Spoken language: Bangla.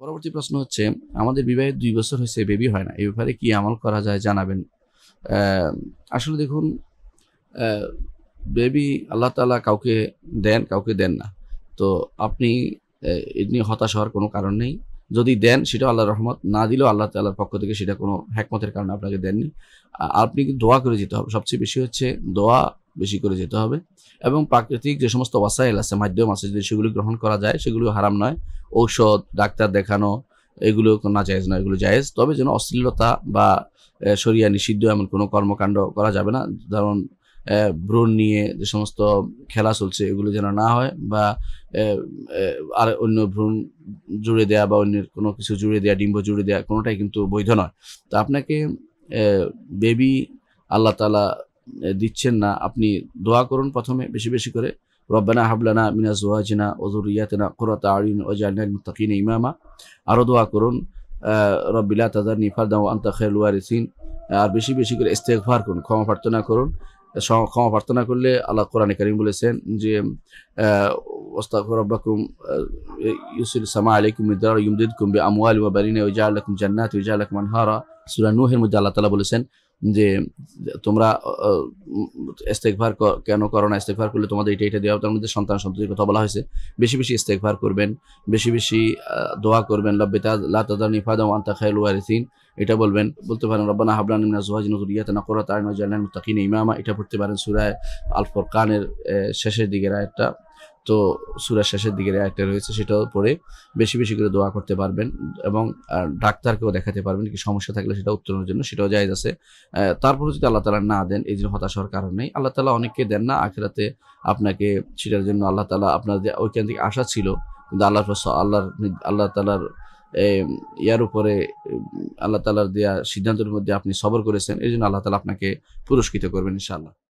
পরবর্তী প্রশ্ন হচ্ছে আমাদের বিবাহের দুই বছর হয়েছে বেবি হয় না এই ব্যাপারে কি আমল করা যায় জানাবেন আসলে দেখুন বেবি আল্লাহ তালা কাউকে দেন কাউকে দেন না তো আপনি এমনি হতাশ হওয়ার কোনো কারণ নেই যদি দেন সেটাও আল্লাহ রহমত না দিলেও আল্লাহ তাল্লাহর পক্ষ থেকে সেটা কোনো হ্যাকমতের কারণে আপনাকে দেননি আপনি দোয়া করে যেতে হবে সবচেয়ে বেশি হচ্ছে দোয়া বেশি করে যেতে হবে এবং প্রাকৃতিক যে সমস্ত ওয়াসাইল আছে মাধ্যম আছে যদি সেগুলি গ্রহণ করা যায় সেগুলো হারাম নয় ঔষধ ডাক্তার দেখানো এগুলো না জায়েজ নয় এগুলো জায়েজ তবে যেন অশ্লীলতা বা সরিয়া নিষিদ্ধ এমন কোনো কর্মকাণ্ড করা যাবে না ধরুন ভ্রণ নিয়ে যে সমস্ত খেলা চলছে এগুলো যেন না হয় বা আর অন্য ভ্রণ জুড়ে দেয়া বা অন্যের কোনো কিছু জুড়ে দেয়া ডিম্ব জুড়ে দেয়া কোনোটাই কিন্তু বৈধ নয় তো আপনাকে বেবি আল্লাহ তালা দিচ্ছেন না আপনি দোয়া করুন প্রথমে বেশি বেশি করে রব্বানা হাবলানা মিনা জোয়াজিনা ওজুরিয়াতিনা কোরতা আরিন ওজাইনাল ইমামা আরও দোয়া করুন রব্বিলা তাজার নিফারদা আন্তা খেল ওয়ারিসিন আর বেশি বেশি করে ইস্তেকভার করুন ক্ষমা প্রার্থনা করুন ক্ষমা প্রার্থনা করলে আল্লাহ কোরআন করিম বলেছেন যে ওস্তাকুম ইউসুল সামা আলাইকুম ইদার ইমদিদ কুম্বি আমওয়াল ওয়া ওই ওয়া জাআলাকুম জান্নাত ওয়া জাআলাকুম আনহারা সূরা নূহের মধ্যে আল্লাহ তাআলা বলেছেন যে তোমরা ইস্তেকভার কেন করো না ইস্তেকভার করলে তোমাদের এটা এটা দেওয়া হবে তার মধ্যে সন্তান সন্ততির কথা বলা হয়েছে বেশি বেশি ইস্তেকভার করবেন বেশি বেশি দোয়া করবেন লব্বেতা লাতাদা নিফাদা ওয়ান্তা খায়ল ওয়ারিসিন এটা বলবেন বলতে পারেন রব্বানা হাবলান ইমনা জুহাজ নজরিয়াত না করা তার নজালান মুতাকিন ইমামা এটা পড়তে পারেন সুরায় আল ফোরকানের শেষের দিকের একটা তো সুরা শেষের দিকে একটা রয়েছে সেটাও পরে বেশি বেশি করে দোয়া করতে পারবেন এবং ডাক্তারকেও দেখাতে পারবেন কি সমস্যা থাকলে সেটা উত্তরণের জন্য সেটাও যায় আছে তারপরে যদি আল্লাহ তালা না দেন এই জন্য হতাশ হওয়ার কারণ নেই আল্লাহ তালা অনেককে দেন না আখেরাতে আপনাকে সেটার জন্য আল্লাহ তালা আপনার যে ওইখান থেকে আশা ছিল কিন্তু আল্লাহ আল্লাহর আল্লাহ তালার ইয়ার উপরে আল্লাহ তালার দেওয়া সিদ্ধান্তের মধ্যে আপনি সবর করেছেন এই জন্য আল্লাহ তালা আপনাকে পুরস্কৃত করবেন ইনশাআল্লাহ